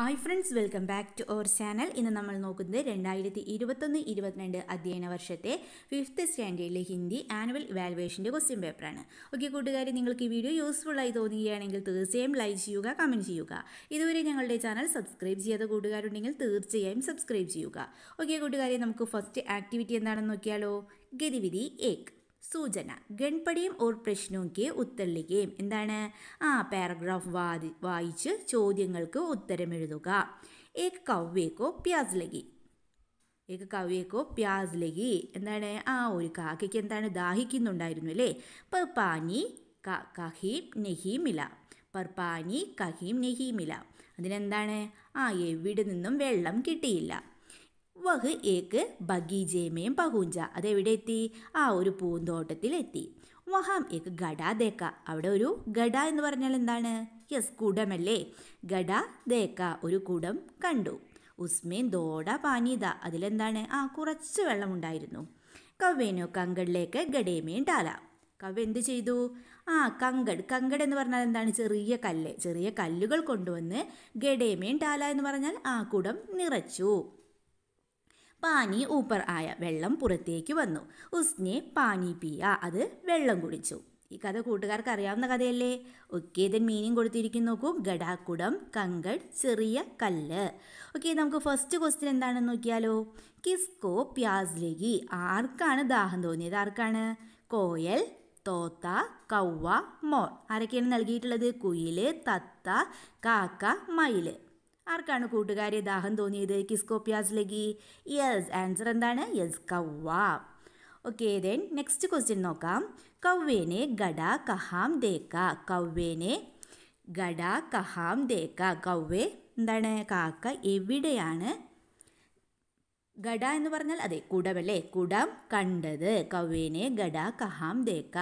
hi friends welcome back to our channel ഇന്ന് നമ്മൾ നോക്കുന്നത് രണ്ടായിരത്തി ഇരുപത്തൊന്ന് ഇരുപത്തിരണ്ട് അധ്യയന വർഷത്തെ ഫിഫ്ത്ത് സ്റ്റാൻഡേർഡിലെ ഹിന്ദി ആനുവൽ ഇവാലുവേഷൻ്റെ ക്വസ്റ്റ്യൻ പേപ്പറാണ് ഓക്കെ കൂട്ടുകാരെ നിങ്ങൾക്ക് ഈ വീഡിയോ യൂസ്ഫുള്ളായി തോന്നുകയാണെങ്കിൽ തീർച്ചയായും ലൈക്ക് ചെയ്യുക കമൻറ്റ് ചെയ്യുക ഇതുവരെ ഞങ്ങളുടെ ചാനൽ സബ്സ്ക്രൈബ് ചെയ്യാത്ത കൂട്ടുകാരുണ്ടെങ്കിൽ തീർച്ചയായും സബ്സ്ക്രൈബ് ചെയ്യുക ഓക്കെ കൂട്ടുകാരെ നമുക്ക് ഫസ്റ്റ് ആക്ടിവിറ്റി എന്താണെന്ന് നോക്കിയാലോ ഗതിവിധി ഏക്ക് സൂചന ഗൺപടിയും ഓർ പ്രശ്നവുമൊക്കെ ഉത്തള്ളിക്കുകയും എന്താണ് ആ പാരഗ്രാഫ് വാതി വായിച്ച് ചോദ്യങ്ങൾക്ക് ഉത്തരം എഴുതുക ഏക് കവ്യക്കോ പ്യാസ് ലഗി ഏക കവ്യക്കോ പ്യാസ് ലഗി എന്താണ് ആ ഒരു കാക്കയ്ക്ക് എന്താണ് ദാഹിക്കുന്നുണ്ടായിരുന്നു അല്ലേ പ പാനി കഹീം നെഹീമില പർപ്പാനി കഹീം നെഹീമില അതിനെന്താണ് ആ എവിടെ നിന്നും വെള്ളം കിട്ടിയില്ല വഹ് ഏക്ക് ബഗീജേമയും പഹൂഞ്ച അതെവിടെ എത്തി ആ ഒരു പൂന്തോട്ടത്തിൽ എത്തി വഹാം ഏക്ക് ഗഡ ദേക്ക അവിടെ ഒരു ഗഡ എന്ന് പറഞ്ഞാൽ എന്താണ് യെസ് കുടമല്ലേ ഗഡ ദേക്ക ഒരു കുടം കണ്ടു ഉസ്മേൻ ദോട പാനീത അതിലെന്താണ് ആ കുറച്ച് വെള്ളമുണ്ടായിരുന്നു കവ്വേനു കങ്കടിലേക്ക് ഗഡേമേൻ ഡാല കവ് എന്ത് ചെയ്തു ആ കങ്കട് കങ്കട് എന്ന് പറഞ്ഞാൽ എന്താണ് ചെറിയ കല്ല് ചെറിയ കല്ലുകൾ കൊണ്ടുവന്ന് ഗഡേമേൻ ഡാല എന്ന് പറഞ്ഞാൽ ആ കുടം നിറച്ചു പാനി ഊപ്പർ ആയ വെള്ളം പുറത്തേക്ക് വന്നു ഉസ്നെ പാനി പിയ അത് വെള്ളം കുടിച്ചു ഈ കഥ കൂട്ടുകാർക്ക് അറിയാവുന്ന കഥയല്ലേ ഓക്കെ ഇതിന് മീനിങ് കൊടുത്തിരിക്കുന്നു നോക്കൂ ഗഡാക്കുടം കങ്കൾ ചെറിയ കല്ല് ഓക്കെ നമുക്ക് ഫസ്റ്റ് ക്വസ്റ്റ്യൻ എന്താണെന്ന് നോക്കിയാലോ കിസ്കോ പ്യാസ് പ്യാസ്ലേഗി ആർക്കാണ് ദാഹം തോന്നിയത് ആർക്കാണ് കോയൽ തോത്ത കൗവ മോർ ആരൊക്കെയാണ് നൽകിയിട്ടുള്ളത് കുയില് തത്ത കാക്ക മയില് ആർക്കാണ് കൂട്ടുകാരെ ദാഹം തോന്നിയത് കിസ്കോ പ്യാസ് ലഗി യെസ് ആൻസർ എന്താണ് യെസ് കവ്വ ഓക്കെ ദെൻ നെക്സ്റ്റ് ക്വസ്റ്റ്യൻ നോക്കാം കവ്വേനെ ഗഡ കഹാം ദേക്ക കവ്വേനെ ഗഡ കഹാം ദേക്ക കവ്വേ എന്താണ് കാക്ക എവിടെയാണ് ഗഡ എന്ന് പറഞ്ഞാൽ അതെ കുടമല്ലേ കുടം കണ്ടത് കവ്വേനെ ഗഡ കഹാം ദേക്ക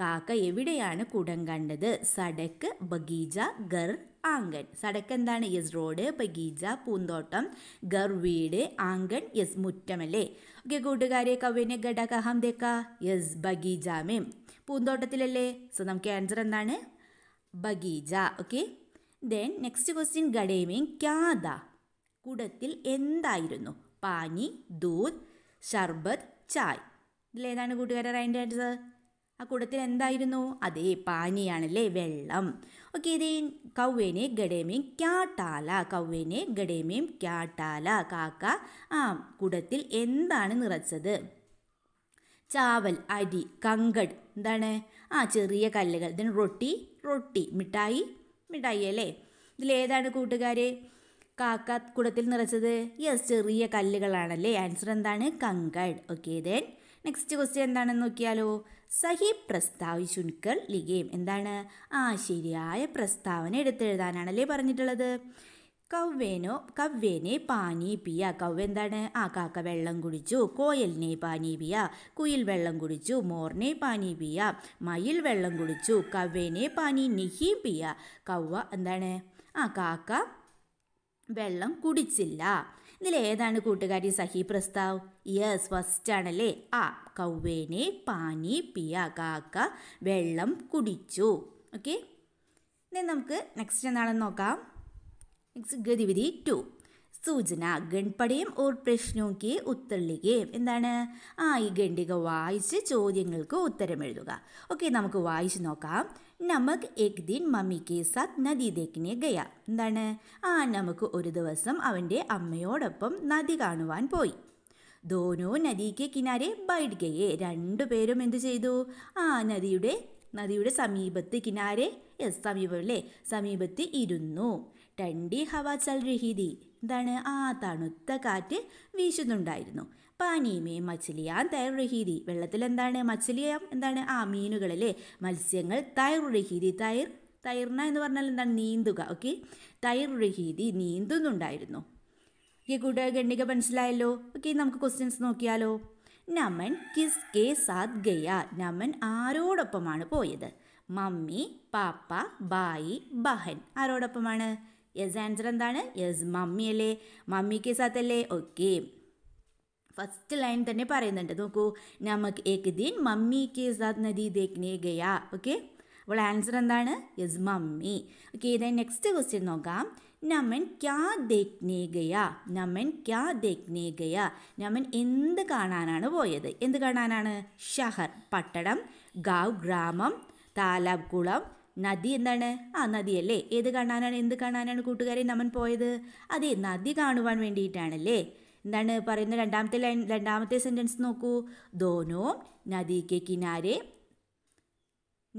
കാക്ക എവിടെയാണ് കുടം കണ്ടത് സടക്ക് ബഗീജ ഗർ ആങ്കൺ സടക്ക് എന്താണ് യെസ് റോഡ് പഗീജ പൂന്തോട്ടം ഗർ വീട് ആങ്കൺ യെസ് മുറ്റമല്ലേ ഓക്കെ കൂട്ടുകാരെ കവിന് ഘടകഹം തേക്ക ദേക്ക യെസ് ബഗീജാമേം പൂന്തോട്ടത്തിലല്ലേ സോ നമുക്ക് ആൻസർ എന്താണ് ബഗീജ ഓക്കെ ദെൻ നെക്സ്റ്റ് ക്വസ്റ്റ്യൻ ഘടേമേം ക്യാദ കുടത്തിൽ എന്തായിരുന്നു പാനി ദൂത് ഷർബത്ത് ചായ് ഇതിലേതാണ് കൂട്ടുകാരെ റൈൻഡ് ആൻസർ ആ കൂട്ടത്തിൽ എന്തായിരുന്നു അതേ പാനിയാണല്ലേ വെള്ളം ഓക്കെ ഇതേ കൗവേനെ ഗഡേമേം ക്യാട്ടാല കൗവേനെ ഗഡേമേം ക്യാട്ടാല കാക്ക ആ കുടത്തിൽ എന്താണ് നിറച്ചത് ചാവൽ അരി കങ്കട് എന്താണ് ആ ചെറിയ കല്ലുകൾ ദൻ റൊട്ടി റൊട്ടി മിഠായി മിഠായി അല്ലേ ഇതിലേതാണ് കൂട്ടുകാരെ കാക്ക കുടത്തിൽ നിറച്ചത് യെസ് ചെറിയ കല്ലുകളാണല്ലേ ആൻസർ എന്താണ് കങ്കട് ഓക്കെ ദെൻ നെക്സ്റ്റ് ക്വസ്റ്റ്യൻ എന്താണെന്ന് നോക്കിയാലോ സഹി പ്രസ്താവ് ശുൻകർ ലിഗേം എന്താണ് ആ ശരിയായ പ്രസ്താവന എടുത്തെഴുതാനാണല്ലേ പറഞ്ഞിട്ടുള്ളത് കവ്വേനോ കവ്വേനെ പാനി പിയ കവ് എന്താണ് ആ കാക്ക വെള്ളം കുടിച്ചു കോയലിനെ പാനി പിയ കുയിൽ വെള്ളം കുടിച്ചു മോറിനെ പാനി പിയ മയിൽ വെള്ളം കുടിച്ചു കവ്വേനെ പാനി നിഹി പിയ കവ്വ എന്താണ് ആ കാക്ക വെള്ളം കുടിച്ചില്ല ഇതിൽ ഏതാണ് കൂട്ടുകാരി സഹി പ്രസ്താവ് യെസ് ഫസ്റ്റ് ആണല്ലേ ആ കൗവേനെ പാനി പിയ കാക്ക വെള്ളം കുടിച്ചു ഓക്കെ നമുക്ക് നെക്സ്റ്റ് എന്താണെന്ന് നോക്കാം നെക്സ്റ്റ് ഗതിവിധി ടു സൂചന ഗൺപടയും ഓർ പ്രശ്നവും കെ ഉത്തള്ളികയും എന്താണ് ആ ഈ ഖണ്ഡിക വായിച്ച് ചോദ്യങ്ങൾക്ക് ഉത്തരം എഴുതുക ഓക്കെ നമുക്ക് വായിച്ച് നോക്കാം നമുക്ക് എക് ദിൻ മമ്മിക്ക് സത് നദി ദേക്കിനെ ഗയ എന്താണ് ആ നമുക്ക് ഒരു ദിവസം അവൻ്റെ അമ്മയോടൊപ്പം നദി കാണുവാൻ പോയി ദോനോ നദിക്ക് കിനാരെ ബൈഡ് ഗയെ രണ്ടുപേരും എന്തു ചെയ്തു ആ നദിയുടെ നദിയുടെ സമീപത്ത് കിനാരെ സമീപം അല്ലേ സമീപത്ത് ഇരുന്നു ടണ്ടി ഹവാ ചൽ രഹീതി എന്താണ് ആ തണുത്ത കാറ്റ് വീശുന്നുണ്ടായിരുന്നു പാനീമേ മച്ചിലിയാൻ തയർ രഹീതി വെള്ളത്തിൽ എന്താണ് മച്ചിലിയാം എന്താണ് ആ മീനുകളിലെ മത്സ്യങ്ങൾ തയർ രഹീതി തയർ തൈർന എന്ന് പറഞ്ഞാൽ എന്താണ് നീന്തുക ഓക്കെ തൈർ രഹീതി നീന്തുന്നുണ്ടായിരുന്നു ഈ കൂടെ ഗണ്ണിക മനസ്സിലായല്ലോ ഓക്കെ നമുക്ക് ക്വസ്റ്റ്യൻസ് നോക്കിയാലോ നമൻ കിസ് കെ സാദ് ഗയ നമൻ ആരോടൊപ്പമാണ് പോയത് മമ്മി പാപ്പ ബായി ബഹൻ ആരോടൊപ്പമാണ് യെസ് ആൻസർ എന്താണ് യെസ് മമ്മി അല്ലേ മമ്മിക്ക് സാത്തല്ലേ ഓക്കെ ഫസ്റ്റ് ലൈൻ തന്നെ പറയുന്നുണ്ട് നോക്കൂ നമുക്ക് ഏക് ദിൻ കെ സാത് നദി ദേഖ്നേ ഗയാ ഓക്കെ അപ്പോൾ ആൻസർ എന്താണ് യെസ് മമ്മി ഓക്കെ ഇതായി നെക്സ്റ്റ് ക്വസ്റ്റ്യൻ നോക്കാം നമ്മൻ ക്യാ ദേഖ്നേ ഗയാ നമ്മൻ ക്യാ ദേഖ്നേ ഗയാ നമ്മൻ എന്ത് കാണാനാണ് പോയത് എന്ത് കാണാനാണ് ഷഹർ പട്ടണം ഗാവ് ഗ്രാമം താലാബ് കുളം നദി എന്താണ് ആ നദിയല്ലേ ഏത് കാണാനാണ് എന്ത് കാണാനാണ് കൂട്ടുകാരെ നമ്മൾ പോയത് അതെ നദി കാണുവാൻ വേണ്ടിയിട്ടാണല്ലേ എന്താണ് പറയുന്ന രണ്ടാമത്തെ ലൈൻ രണ്ടാമത്തെ സെൻറ്റൻസ് നോക്കൂ ദോനോ നദിക്ക് കിനാരെ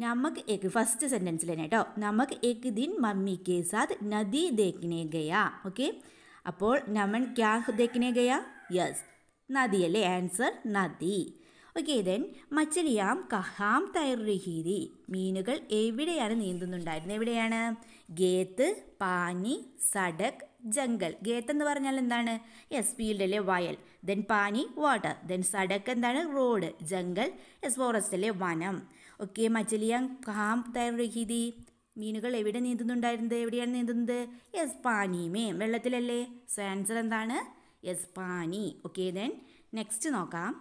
നമുക്ക് എക് ഫസ്റ്റ് സെൻറ്റൻസിൽ തന്നെ കേട്ടോ നമുക്ക് എക് ദിൻ മമ്മി കെ സാത് നദി ദേക്കിനെ ഗയ ഓക്കെ അപ്പോൾ നമ്മൾ ക്യാ ദേക്കിനെ ഗയ യെസ് നദിയല്ലേ ആൻസർ നദി ഓക്കേ ദെൻ മച്ചലിയാം കഹാം തൈറുഹിരി മീനുകൾ എവിടെയാണ് നീന്തുന്നുണ്ടായിരുന്നത് എവിടെയാണ് ഗേത്ത് പാനി സഡക് ജംഗൽ ഗേത്ത് എന്ന് പറഞ്ഞാൽ എന്താണ് യെസ് ഫീൽഡിലെ വയൽ ദെൻ പാനി വാട്ടർ ദെൻ സഡക്ക് എന്താണ് റോഡ് ജംഗൽ യെസ് ഫോറസ്റ്റിലെ വനം ഓക്കെ മച്ചലിയാം കഹാം തയ്യാറിഹിതി മീനുകൾ എവിടെ നീന്തുന്നുണ്ടായിരുന്നത് എവിടെയാണ് നീന്തുന്നത് യെസ് പാനിമേ വെള്ളത്തിലല്ലേ സോ ആൻസർ എന്താണ് യെസ് പാനി ഓക്കെ ദെൻ നെക്സ്റ്റ് നോക്കാം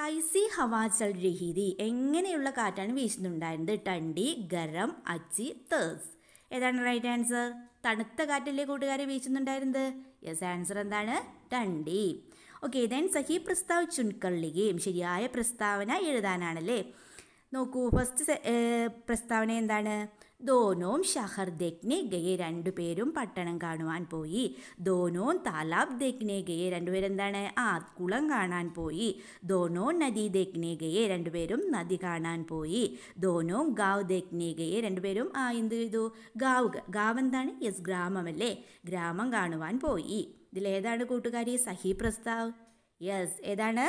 കൈസി ഹവാചൽ രഹീതി എങ്ങനെയുള്ള കാറ്റാണ് വീശുന്നുണ്ടായിരുന്നത് ടണ്ടി ഗരം അച്ചി തേഴ്സ് ഏതാണ് റൈറ്റ് ആൻസർ തണുത്ത കാറ്റല്ലേ കൂട്ടുകാരെ വീശുന്നുണ്ടായിരുന്നത് യെസ് ആൻസർ എന്താണ് ടണ്ടി ഓക്കെ ദൻ സഹി പ്രസ്താവ് ചുൻകള്ളികയും ശരിയായ പ്രസ്താവന എഴുതാനാണല്ലേ നോക്കൂ ഫസ്റ്റ് പ്രസ്താവന എന്താണ് ധോനോം ഷഹർദേഗ്നെ ഗയെ രണ്ടുപേരും പട്ടണം കാണുവാൻ പോയി ദോനോം താലാബ് ദേഗ്നെ ഗയെ രണ്ടുപേരെന്താണ് ആ കുളം കാണാൻ പോയി ദോനോ നദി ദേഗ്നെ ഗയെ രണ്ടുപേരും നദി കാണാൻ പോയി ധോനോം ഗാവ് ദേഗ്നെ ഗയെ രണ്ടുപേരും ആ എന്ത് ചെയ്തു ഗാവ് ഗാവ് എന്താണ് യെസ് ഗ്രാമമല്ലേ ഗ്രാമം കാണുവാൻ പോയി ഇതിലേതാണ് കൂട്ടുകാരി സഹി പ്രസ്താവ് യെസ് ഏതാണ്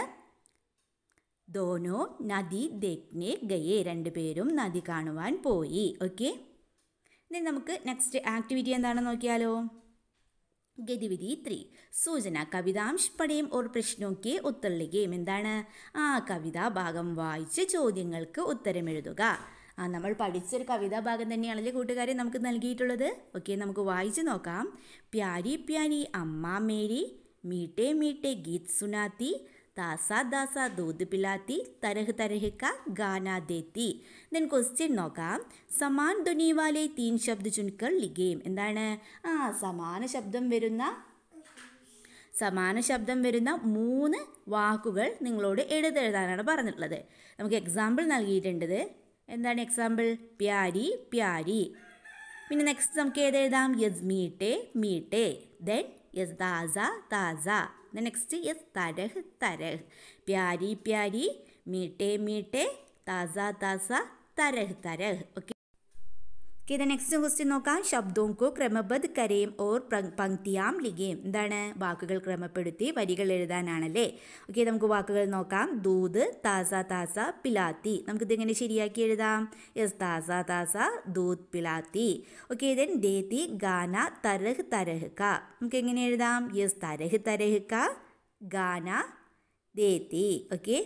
ദോനോ നദി ദേഖ്നെ ഗയെ രണ്ടുപേരും നദി കാണുവാൻ പോയി ഓക്കെ ഇനി നമുക്ക് നെക്സ്റ്റ് ആക്ടിവിറ്റി എന്താണെന്ന് നോക്കിയാലോ ഗതിവിധി ത്രീ സൂചന കവിതാംശ് പടയും ഒരു പ്രശ്നമൊക്കെ ഉത്തരളിക്കുകയും എന്താണ് ആ കവിതാ ഭാഗം വായിച്ച് ചോദ്യങ്ങൾക്ക് ഉത്തരമെഴുതുക ആ നമ്മൾ പഠിച്ചൊരു കവിതാ ഭാഗം തന്നെയാണല്ലേ കൂട്ടുകാരെ നമുക്ക് നൽകിയിട്ടുള്ളത് ഓക്കെ നമുക്ക് വായിച്ചു നോക്കാം പ്യാരി പ്യാരി അമ്മ മേരി മീട്ടേ മീട്ടേ ഗീത് സുനാത്തി ദാസ ദാസ ദൂത് പിലാത്തി തരഹ് തരഹ് ക ഗാന ദേത്തി ദെൻ ക്വസ്റ്റ്യൻ നോക്കാം സമാൻ ധ്വനിവാലെ തീൻ ശബ്ദ ചുൻകൾ ലിഗേം എന്താണ് ആ സമാന ശബ്ദം വരുന്ന സമാന ശബ്ദം വരുന്ന മൂന്ന് വാക്കുകൾ നിങ്ങളോട് എഴുതെഴുതാനാണ് പറഞ്ഞിട്ടുള്ളത് നമുക്ക് എക്സാമ്പിൾ നൽകിയിട്ടുണ്ടത് എന്താണ് എക്സാമ്പിൾ പ്യാരി പ്യാരി പിന്നെ നെക്സ്റ്റ് നമുക്ക് ഏതെഴുതാം യസ് മീട്ടെ മീട്ടെ ദെൻ യസ് താസ താസ ദ നെക്സ്റ്റ് യെസ് തരഹ് തരഹ് പ്യാരി പ്യാരി മീട്ടേ മീട്ടേ താസ താസ തരഹ് തരഹ് ഓക്കെ ഇത് നെക്സ്റ്റ് ക്വസ്റ്റ്യൻ നോക്കാം ശബ്ദവും കോ ക്രമബദ് കരയും ഓർ പങ്ക്തിയാം ലിഖയും എന്താണ് വാക്കുകൾ ക്രമപ്പെടുത്തി വരികൾ എഴുതാനാണല്ലേ ഓക്കെ നമുക്ക് വാക്കുകൾ നോക്കാം ദൂത് താസ താസ പിലാത്തി നമുക്കിതിങ്ങനെ ശരിയാക്കി എഴുതാം യെസ് താസ താസ ദൂത് പിലാത്തി ഓക്കെ ദെൻ ദേതി ഗാന തരഹ് തരഹ് ക നമുക്ക് എങ്ങനെ എഴുതാം യെസ് തരഹ് തരഹ് ക ഗാന ദേതി ഓക്കെ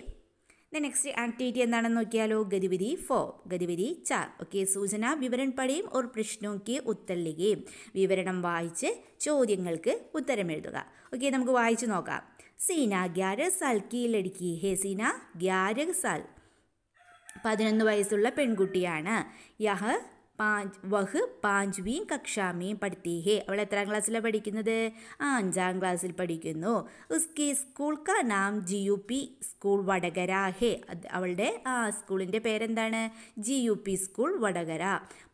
ദ നെക്സ്റ്റ് ആക്ടിവിറ്റി എന്താണെന്ന് നോക്കിയാലോ ഗതിവിധി ഫോർ ഗതിവിധി ചാർ ഓക്കെ സൂചന വിവരം പടയും ഒരു പ്രശ്നോക്ക് ഉത്തരലികയും വിവരണം വായിച്ച് ചോദ്യങ്ങൾക്ക് ഉത്തരം എഴുതുക ഓക്കെ നമുക്ക് വായിച്ചു നോക്കാം സീന ഗ്യാര സാൽ കീഴടുക്കി ഹേ സീന ഗ്യാര സാൽ പതിനൊന്ന് വയസ്സുള്ള പെൺകുട്ടിയാണ് യഹ പാഞ്ച് വഹ് പാഞ്ചുവിയും കക്ഷാമേം പഠിത്തീ ഹേ അവൾ എത്രാം ക്ലാസ്സിലാണ് പഠിക്കുന്നത് ആ അഞ്ചാം ക്ലാസ്സിൽ പഠിക്കുന്നു ഉസ്കി സ്കൂൾ കാ നാം G U P school Vadakara ഹേ അവളുടെ ആ സ്കൂളിൻ്റെ പേരെന്താണ് G U P school Vadakara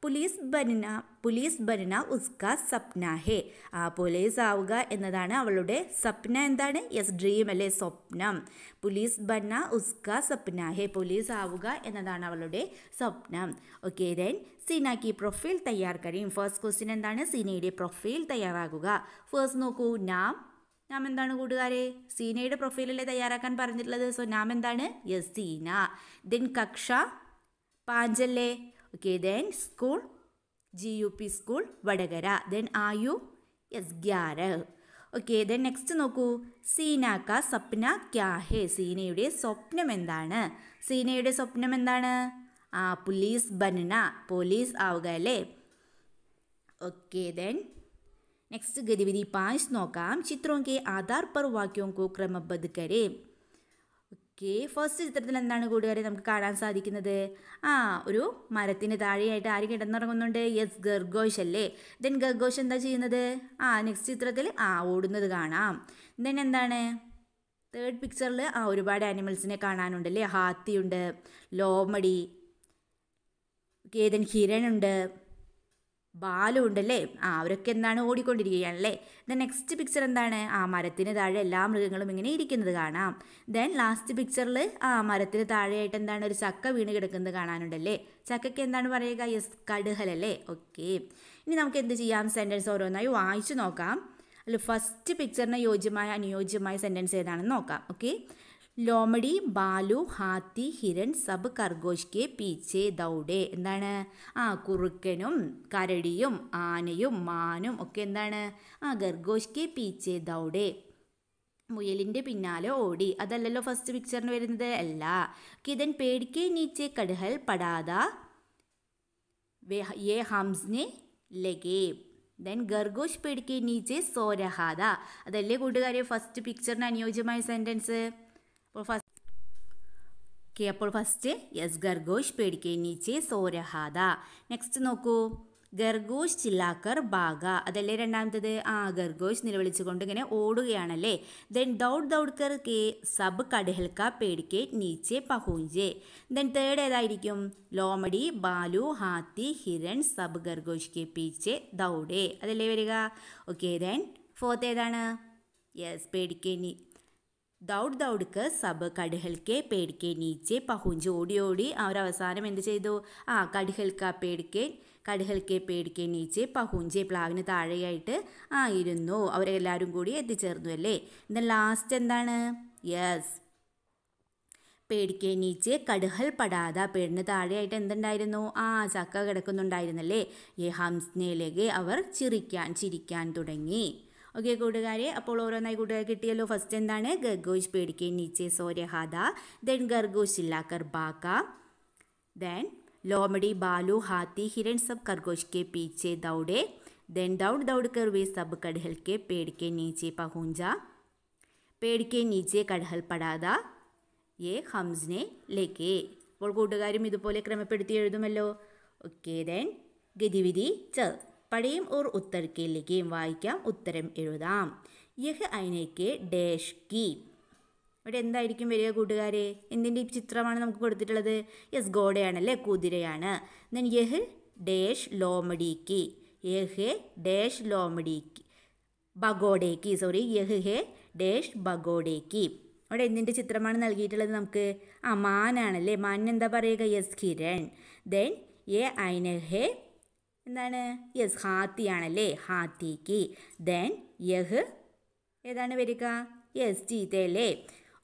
പുലീസ് ബനിന പുലീസ് ഭരണ ഉസ്ക സ്വപ്ന ഹേ ആ പോലീസ് ആവുക എന്നതാണ് അവളുടെ സ്വപ്ന എന്താണ് യെസ് ഡ്രീം അല്ലേ സ്വപ്നം പുലീസ് ബന്ന ഉസ്ക സ്വപ്ന ഹേ പോലീസ് ആവുക എന്നതാണ് അവളുടെ സ്വപ്നം ഓക്കെ ദെൻ സീനാക്കി പ്രൊഫൈൽ തയ്യാർ കഴിയും ഫസ്റ്റ് ക്വസ്റ്റ്യൻ എന്താണ് സീനയുടെ പ്രൊഫൈൽ തയ്യാറാക്കുക ഫേസ്റ്റ് നോക്കൂ നാം നാം എന്താണ് കൂട്ടുകാരെ സീനയുടെ പ്രൊഫൈലല്ലേ തയ്യാറാക്കാൻ പറഞ്ഞിട്ടുള്ളത് സോ നാം എന്താണ് യെസ് സീന ദെൻ കക്ഷ പാഞ്ചല്ലേ okay then school G U P school Vadakara then ആയു യെസ് ഗ്യാര് ഓക്കെ ദെൻ നെക്സ്റ്റ് നോക്കൂ സീനാക്ക സ്വപ്ന ക്യാഹെ സീനയുടെ സ്വപ്നം എന്താണ് സീനയുടെ സ്വപ്നം എന്താണ് ആ പോലീസ് ബനന പോലീസ് ആവുക അല്ലേ ओके देन नेक्स्ट गतिविधि पाँच नोकाम चित्रों के आधार पर वाक्यों को क्रमबद्ध करें ഓക്കെ ഫസ്റ്റ് ചിത്രത്തിൽ എന്താണ് കൂട്ടുകാരെ നമുക്ക് കാണാൻ സാധിക്കുന്നത് ആ ഒരു മരത്തിന് താഴെയായിട്ട് ആര് കിടന്നുറങ്ങുന്നുണ്ട് യെസ് ഗർഗോഷ് അല്ലേ ദെൻ ഗർഗോഷ് എന്താ ചെയ്യുന്നത് ആ നെക്സ്റ്റ് ചിത്രത്തിൽ ആ ഓടുന്നത് കാണാം ദെൻ എന്താണ് തേർഡ് പിക്ചറിൽ ആ ഒരുപാട് ആനിമൽസിനെ കാണാനുണ്ട് അല്ലേ ഹാത്തിയുണ്ട് ലോമടി കേതൻ ഹിരൺ ഉണ്ട് ബാലുണ്ടല്ലേ ഉണ്ടല്ലേ ആ അവരൊക്കെ എന്താണ് ഓടിക്കൊണ്ടിരിക്കുകയാണല്ലേ ദെൻ നെക്സ്റ്റ് പിക്ചർ എന്താണ് ആ മരത്തിന് താഴെ എല്ലാ മൃഗങ്ങളും ഇങ്ങനെ ഇരിക്കുന്നത് കാണാം ദെൻ ലാസ്റ്റ് പിക്ചറിൽ ആ മരത്തിന് താഴെയായിട്ട് എന്താണ് ഒരു ചക്ക വീണ് കിടക്കുന്നത് കാണാനുണ്ടല്ലേ ചക്കയ്ക്ക് എന്താണ് പറയുക യെസ് കടുഹലല്ലേ ഓക്കെ ഇനി നമുക്ക് എന്ത് ചെയ്യാം സെൻറ്റൻസ് ഓരോന്നായി വായിച്ചു നോക്കാം അല്ല ഫസ്റ്റ് പിക്ചറിന് യോജ്യമായ അനുയോജ്യമായ സെൻറ്റൻസ് ഏതാണെന്ന് നോക്കാം ഓക്കെ ലോമഡി ബാലു ഹാത്തി ഹിരൺ സബ് കർഗോഷ് കെ പീച്ചെ ദൗഡെ എന്താണ് ആ കുറുക്കനും കരടിയും ആനയും മാനും ഒക്കെ എന്താണ് ആ ഗർഗോഷ് കെ പീച്ചെ ദൗഡെ മുയലിൻ്റെ പിന്നാലെ ഓടി അതല്ലല്ലോ ഫസ്റ്റ് പിക്ചറിന് വരുന്നത് അല്ല കിതൻ പേടിക്കെ നീച്ചെ കടുഹൽ പടാത യേ ഹംസ്നെ ലഗേ ദെൻ ഗർഗോഷ് പേടിക്കെ നീച്ചെ സോരഹാദ അതല്ലേ കൂട്ടുകാരെ ഫസ്റ്റ് പിക്ചറിന് അനുയോജ്യമായ സെൻറ്റൻസ് അപ്പോൾ ഫസ്റ്റ് ഓക്കെ അപ്പോൾ ഫസ്റ്റ് യെസ് ഗർഗോഷ് പേടിക്കെ നീച്ചെ സോരഹാദ നെക്സ്റ്റ് നോക്കൂ ഗർഗോഷ് ചില്ലാക്കർ ബാഗ അതല്ലേ രണ്ടാമത്തത് ആ ഗർഗോഷ് നിലവിളിച്ചുകൊണ്ട് ഇങ്ങനെ ഓടുകയാണല്ലേ ദെൻ ദൗഡ് ദൗഡ്കർ കെ സബ് കടഹൽക്ക പേടിക്കെ നീച്ചെ പഹൂഞ്ചെ ദെൻ തേർഡ് ഏതായിരിക്കും ലോമഡി ബാലു ഹാത്തി ഹിരൺ സബ് ഗർഗോഷ് കെ പീച്ചെ ദൗഡേ അതല്ലേ വരിക ഓക്കെ ദെൻ ഫോർത്ത് ഏതാണ് യെസ് പേടിക്കെ നീ ദൗഡ് ദൗഡ്ക്ക് സബ് കടുഹൽക്കെ പേടിക്കെ നീച്ചെ പഹുഞ്ച് ഓടി ഓടി അവരവസാനം എന്ത് ചെയ്തു ആ കടുഹൽക്ക പേടിക്കെ കടുഹൽക്കെ പേടിക്കെ നീച്ചെ പഹുഞ്ച് പ്ലാവിന് താഴെയായിട്ട് ആയിരുന്നു അവരെല്ലാവരും കൂടി എത്തിച്ചേർന്നു അല്ലേ എന്നാൽ ലാസ്റ്റ് എന്താണ് യെസ് പേടിക്കെ നീച്ച് കടുഹൽ പടാത പേടിന് താഴെയായിട്ട് എന്തുണ്ടായിരുന്നു ആ ചക്ക കിടക്കുന്നുണ്ടായിരുന്നല്ലേ ഈ ഹംസ്നയിലേക്ക് അവർ ചിരിക്കാൻ ചിരിക്കാൻ തുടങ്ങി ओके गुडगारी அப்போளோரோನாய் गुडगारी கிட்டியோ ಫಸ್ಟ್ ಎಂದಾನ ಗಗೋಶ್ ಬೇಡಕೆ ನೀಚೆ ಸೋರೆ 하다 then ಗರ್ಗೋಶ್ ಇಲ್ಲಾಕರ್ ಬಾಕ then ಲೋಮಡಿ ಬಾಲೂ ಹಾತಿ ಹಿರೆನ್ ಸಬ್ ಗರ್ಗೋಶ್ ಕೆ پیچھے ದೌಡೆ then ದೌಡ್ ದೌಡ್ ಕರ್ವೇ ಸಬ್ ಕಡಹಲ್ ಕೆ ಬೇಡಕೆ ಪಹೂಂಚಾ ಬೇಡಕೆ ನೀಚೆ ಕಡಹಲ್ ಪಡಾದಾ ಏ ಹಮ್ಸ್ನೆ ಲೇಕೇ ಓಲ್ ಗುಡ್ಡಗಾರಿ ಇದುಪೋಲೇ ಕ್ರಮಪೇಡತಿ ಎಳುದುಮಲ್ಲೋ ಓಕೆ then ಗತಿವಿಧಿ ಚಲ್ പടയും ഓർ ഉത്തർക്കിയിലേക്കും വായിക്കാം ഉത്തരം എഴുതാം യഹ് അയിനേക്ക് ഡേഷ് കി ഇവിടെ എന്തായിരിക്കും വരിക കൂട്ടുകാരെ എന്തിൻ്റെ ചിത്രമാണ് നമുക്ക് കൊടുത്തിട്ടുള്ളത് യെസ് ഗോഡയാണ് അല്ലേ കുതിരയാണ് ദെൻ യഹ് ഡേഷ് ലോമഡിക്ക് യഹ് ഡേഷ് ലോമഡിക്ക് ബഗോഡേക്ക് സോറി യഹ് ഹെ ഡേഷ് ബഗോഡേക്ക് അവിടെ എന്തിൻ്റെ ചിത്രമാണ് നൽകിയിട്ടുള്ളത് നമുക്ക് ആ മാനാണല്ലേ മാനിനെന്താ പറയുക യെസ് കിരൺ ദെൻ എ ഐന ഹെ എന്താണ് യെസ് ഹാത്തിയാണല്ലേ ഹാത്തിക്ക് ദെൻ യഹ് ഏതാണ് വരിക യെസ് ചീത്തയല്ലേ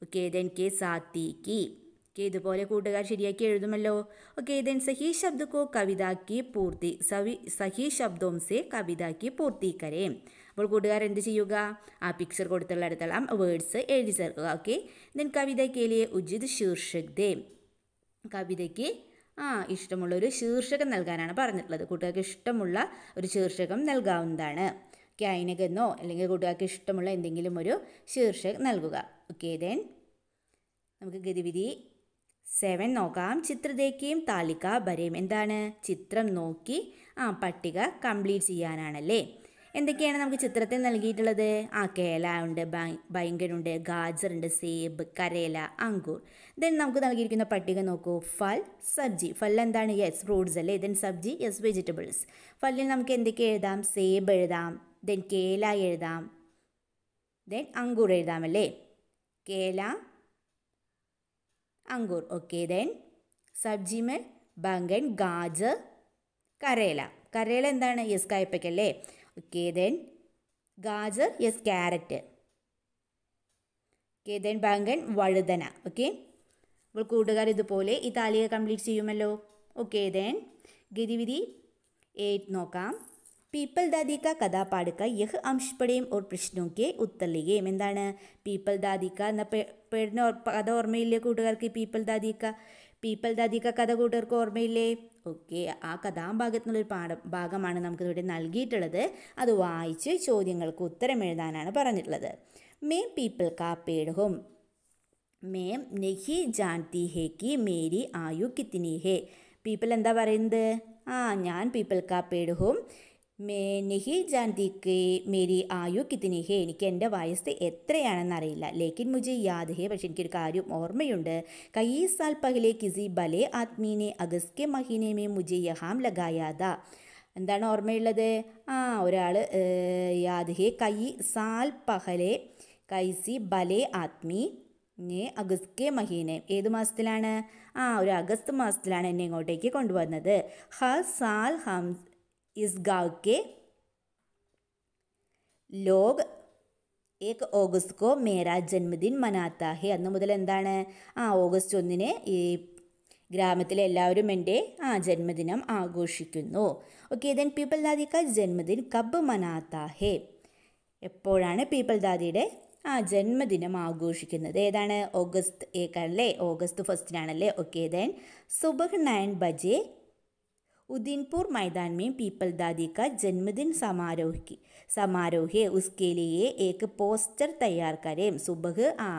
ഓക്കെ ദെൻ കെ സാത്തിക്ക് ഓക്കെ ഇതുപോലെ കൂട്ടുകാർ ശരിയാക്കി എഴുതുമല്ലോ ഓക്കെ ദെൻ സഹി ശബ്ദക്കോ കവിതാക്കി പൂർത്തി സവി സഹി ശബ്ദവും സെ കവിതാക്കി പൂർത്തിക്കരേ അപ്പോൾ കൂട്ടുകാർ എന്ത് ചെയ്യുക ആ പിക്ചർ കൊടുത്തുള്ള അടുത്തുള്ള വേർഡ്സ് എഴുതി ചേർക്കുക ഓക്കെ ദെൻ കവിതയ്ക്കേലിയെ ഉചിത് ശീർഷക് ദേ കവിതയ്ക്ക് ആ ഇഷ്ടമുള്ള ഒരു ശീർഷകം നൽകാനാണ് പറഞ്ഞിട്ടുള്ളത് കൂട്ടുകാർക്ക് ഇഷ്ടമുള്ള ഒരു ശീർഷകം നൽകാവുന്നതാണ് ക്യാനികെന്നോ അല്ലെങ്കിൽ കൂട്ടുകാർക്ക് ഇഷ്ടമുള്ള എന്തെങ്കിലും ഒരു ശീർഷകം നൽകുക ഓക്കെ ദെൻ നമുക്ക് ഗതിവിധി സെവൻ നോക്കാം ചിത്രദേക്കിയും താലിക്ക ബരയും എന്താണ് ചിത്രം നോക്കി ആ പട്ടിക കംപ്ലീറ്റ് ചെയ്യാനാണല്ലേ എന്തൊക്കെയാണ് നമുക്ക് ചിത്രത്തിൽ നൽകിയിട്ടുള്ളത് ആ കേല ഉണ്ട് ഭയങ്കരുണ്ട് ഗാജറുണ്ട് സേബ് കരേല അങ്കൂർ ദെൻ നമുക്ക് നൽകിയിരിക്കുന്ന പട്ടിക നോക്കൂ ഫൽ സബ്ജി ഫൽ എന്താണ് യെസ് ഫ്രൂട്ട്സ് അല്ലേ ദെൻ സബ്ജി യെസ് വെജിറ്റബിൾസ് ഫലിൽ നമുക്ക് എന്തൊക്കെ എഴുതാം സേബ് എഴുതാം ദെൻ കേല എഴുതാം ദെൻ അങ്കൂർ എഴുതാം അല്ലേ കേല അങ്കൂർ ഓക്കെ ദെൻ സബ്ജി മേ ബാങ്കൻ ഗാജ് കരേല കരേല എന്താണ് യെസ് കായ്പയ്ക്കല്ലേ ഓക്കെ ദെൻ ഗാജർ യെസ് ക്യാരറ്റ് ഓക്കെ ദെൻ ബാങ്കൻ വഴുതന ഓക്കെ അപ്പോൾ കൂട്ടുകാർ ഇതുപോലെ ഈ താലിക കംപ്ലീറ്റ് ചെയ്യുമല്ലോ ഓക്കെ ദെൻ ഗതിവിധി എയ്റ്റ് നോക്കാം പീപ്പൽ ദാദിക്ക ക കഥാപാടുക്ക യഹ് അംശപ്പടയും ഒരു പ്രശ്നമൊക്കെ ഉത്തർലികയും എന്താണ് പീപ്പൽ ദാദിക്ക എന്ന പേടിന് കഥ ഓർമ്മയില്ലേ കൂട്ടുകാർക്ക് പീപ്പൽ ദാദിക്ക പീപ്പൽ ദാദിക്ക കഥ കൂട്ടർക്ക് ഓർമ്മയില്ലേ ഓക്കെ ആ കഥാഭാഗത്തിനുള്ളൊരു പാഠ ഭാഗമാണ് നമുക്കിവിടെ നൽകിയിട്ടുള്ളത് അത് വായിച്ച് ചോദ്യങ്ങൾക്ക് ഉത്തരം എഴുതാനാണ് പറഞ്ഞിട്ടുള്ളത് മേം പീപ്പിൾ കാ പേഡ് മേം നെഹി ജാൻതി ഹേ കി മേരി ആയു കിത്തിനി ഹേ പീപ്പിൾ എന്താ പറയുന്നത് ആ ഞാൻ പീപ്പിൾ കാ പേഡ് मैं नहीं जानती कि मेरी आयु कितनी എനിക്ക് എൻ്റെ വയസ്സ് എത്രയാണെന്നറിയില്ല ലേക്കിൻ മുജെ യാദ് ഹേ പക്ഷെ എനിക്കൊരു കാര്യം ഓർമ്മയുണ്ട് കൈ സാൽ പഹലെ കിസി ബലേ ആത്മീനെ അഗസ്കെ മഹീനെ മേ മുജെ യഹാം ലഗായാദ എന്താണ് ഓർമ്മയുള്ളത് ആ ഒരാൾ യാദ് ഹേ കൈ സാൽ പഹലെ കൈസി ബലേ ആത്മി ആത്മീ അഗസ്കെ മഹീനെ ഏത് മാസത്തിലാണ് ആ ഒരു അഗസ്ത് മാസത്തിലാണ് എന്നെ ഇങ്ങോട്ടേക്ക് കൊണ്ടുവന്നത് ഹ സാൽ ഹം इस गांव के लोग ഏക് ഓഗസ്റ്റ് को मेरा जन्मदिन मनाता है അന്ന് മുതൽ എന്താണ് ആ ഓഗസ്റ്റ് ഒന്നിന് ഈ ഗ്രാമത്തിലെ എല്ലാവരും എൻ്റെ ആ ജന്മദിനം ആഘോഷിക്കുന്നു ഓക്കെ ദെൻ പീപ്പിൾ ദാദി ക ജന്മദിൻ കബ് മനാത്ത ഹേ എപ്പോഴാണ് പീപ്പിൾ ദാദിയുടെ ആ ജന്മദിനം ആഘോഷിക്കുന്നത് ഏതാണ് ഓഗസ്റ്റ് ഏക്കാണല്ലേ ഓഗസ്റ്റ് ഫസ്റ്റിനാണല്ലേ ഓക്കെ ദെൻ സുബഹ് നയൻ ബജെ ഉദിൻപൂർ മൈതാൻ മേ പീപ്പൽ ദാദി കാ ജന്മദിന समारोह की സമാരോഹ് ഉസ്കെ ഏക്ക് പോസ്റ്റർ തയ്യാർക്കാരെയും സുബഹ് ആ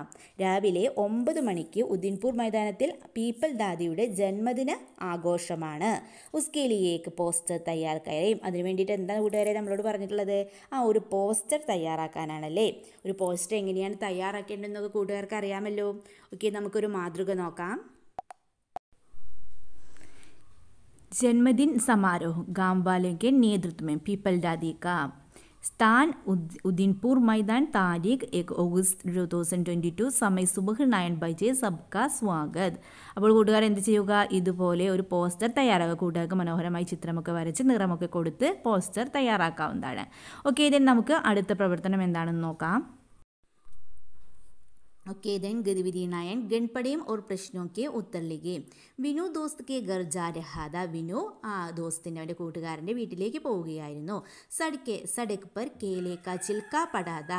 രാവിലെ ഒമ്പത് മണിക്ക് ഉദിൻപൂർ മൈതാനത്തിൽ പീപ്പൽ ദാദിയുടെ ജന്മദിന ആഘോഷമാണ് ഉസ്കെ ലിയേക്ക് പോസ്റ്റർ തയ്യാർക്കാരെയും അതിന് വേണ്ടിയിട്ട് എന്താണ് കൂട്ടുകാരെ നമ്മളോട് പറഞ്ഞിട്ടുള്ളത് ആ ഒരു പോസ്റ്റർ തയ്യാറാക്കാനാണല്ലേ ഒരു പോസ്റ്റർ എങ്ങനെയാണ് തയ്യാറാക്കേണ്ടതെന്നൊക്കെ കൂട്ടുകാർക്ക് അറിയാമല്ലോ ഓക്കെ നമുക്കൊരു മാതൃക നോക്കാം ജന്മദിന समारोह ഗാംബാലയ്ക്ക് നേതൃത്വം പീപ്പൽ ഡാദിക്ക സ്ഥാൻ पीपलदादी का स्थान താരീഖ് എക് August two thousand twenty two സമയ സുബഹ് നയൻ ബൈജെ സബ്ക സ്വാഗത് അപ്പോൾ കൂട്ടുകാർ എന്ത് ചെയ്യുക ഇതുപോലെ ഒരു പോസ്റ്റർ തയ്യാറാക്കുക കൂട്ടുകാർക്ക് മനോഹരമായി ചിത്രമൊക്കെ വരച്ച് നിറമൊക്കെ കൊടുത്ത് പോസ്റ്റർ തയ്യാറാക്കാവുന്നതാണ് ഓക്കെ ഇതിന് നമുക്ക് അടുത്ത പ്രവർത്തനം എന്താണെന്ന് നോക്കാം ओके देन गतिविधि नायन गणपड़ेम और പ്രശ്നവും ഒക്കെ ഉത്തരലേക്ക് വിനു ദോസ്ത് കെ ഗർജാ രഹാദ വിനു ആ ദോസ്തിൻ്റെ അവൻ്റെ കൂട്ടുകാരൻ്റെ വീട്ടിലേക്ക് പോവുകയായിരുന്നു സഡ്കെ സഡക് പർ കേലേക്ക ചിൽക്ക പടാത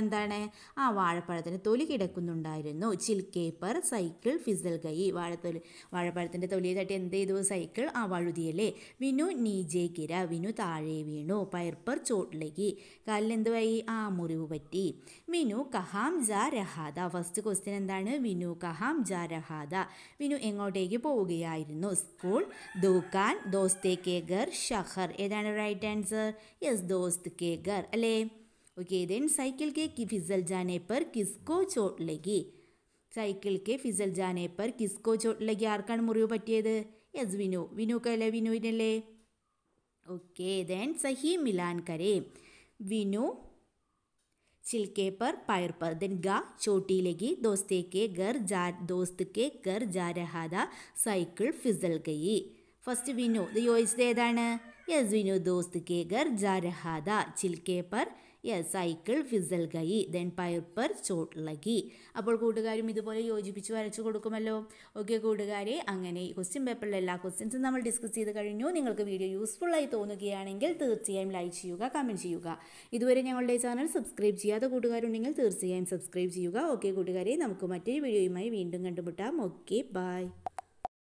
എന്താണ് ആ വാഴപ്പഴത്തിൻ്റെ തൊലി കിടക്കുന്നുണ്ടായിരുന്നു ചിൽക്കേപ്പർ സൈക്കിൾ ഫിസൽ കൈ വാഴത്തൊലി വാഴപ്പഴത്തിൻ്റെ തൊലിയെ തട്ടി എന്ത് ചെയ്തു സൈക്കിൾ ആ വഴുതിയല്ലേ വിനു നീജേ കിര വിനു താഴെ വീണു പയർപ്പർ ചോട്ടിലേക്ക് കാലിൽ ആ മുറിവ് പറ്റി വിനു കഹാം ജാ രഹാദ ഫസ്റ്റ് ക്വസ്റ്റ്യൻ എന്താണ് വിനു കഹാം ജാ രഹാദ വിനു എങ്ങോട്ടേക്ക് പോവുകയായിരുന്നു സ്കൂൾ ദൂക്കാൻ ദോസ്തേ കെ ഗർ ഷഹർ ഏതാണ് റൈറ്റ് ആൻസർ യെസ് ദോസ്ത് കെ ഗർ അല്ലേ ओके देन साइकिल के फिसल जाने पर किसको चोट लगी സൈക്കിൾ കെ ഫിസൽ ജാനെ പർ കിസ്കോ ചോട്ടിലേക്ക് ആർക്കാണ് മുറിവ് പറ്റിയത് യെസ് വിനു വിനുക്കല്ലേ വിനുവിനല്ലേ ഓക്കെ ദെൻ സഹി മിലാൻ കരെ വിനു ചിൽക്കെ പർ പയർ പർ ദെൻ ഗ ചോട്ടിയിലേക്ക് ദോസ്തേക്ക് ഗർ ജാ ദോസ്തക്ക് ഗർ ജാരഹാദ സൈക്കിൾ ഫിസൽ ഗയി ഫസ്റ്റ് വിനു ഇത് യോജിച്ചത് ഏതാണ് യെസ് വിനു ദോസ്തക്ക് ഗർ ജാരഹാദ ചിൽക്കെ പർ യെസ് സൈക്കിൾ ഫിസൽ ഗൈ ദെൻ പൈർപ്പർ ചോട്ട് ലഗി അപ്പോൾ കൂട്ടുകാരും ഇതുപോലെ യോജിപ്പിച്ച് വരച്ചു കൊടുക്കുമല്ലോ ഓക്കെ കൂട്ടുകാരെ അങ്ങനെ ക്വസ്റ്റ്യൻ പേപ്പറിലെ എല്ലാ ക്വസ്റ്റ്യൻസും നമ്മൾ ഡിസ്കസ് ചെയ്ത് കഴിഞ്ഞു നിങ്ങൾക്ക് വീഡിയോ യൂസ്ഫുൾ ആയി തോന്നുകയാണെങ്കിൽ തീർച്ചയായും ലൈക്ക് ചെയ്യുക കമൻറ്റ് ചെയ്യുക ഇതുവരെ ഞങ്ങളുടെ ചാനൽ സബ്സ്ക്രൈബ് ചെയ്യാത്ത കൂട്ടുകാരുണ്ടെങ്കിൽ തീർച്ചയായും സബ്സ്ക്രൈബ് ചെയ്യുക ഓക്കെ കൂട്ടുകാരെ നമുക്ക് മറ്റൊരു വീഡിയോയുമായി വീണ്ടും കണ്ടുമുട്ടാം ഓക്കെ ബായ്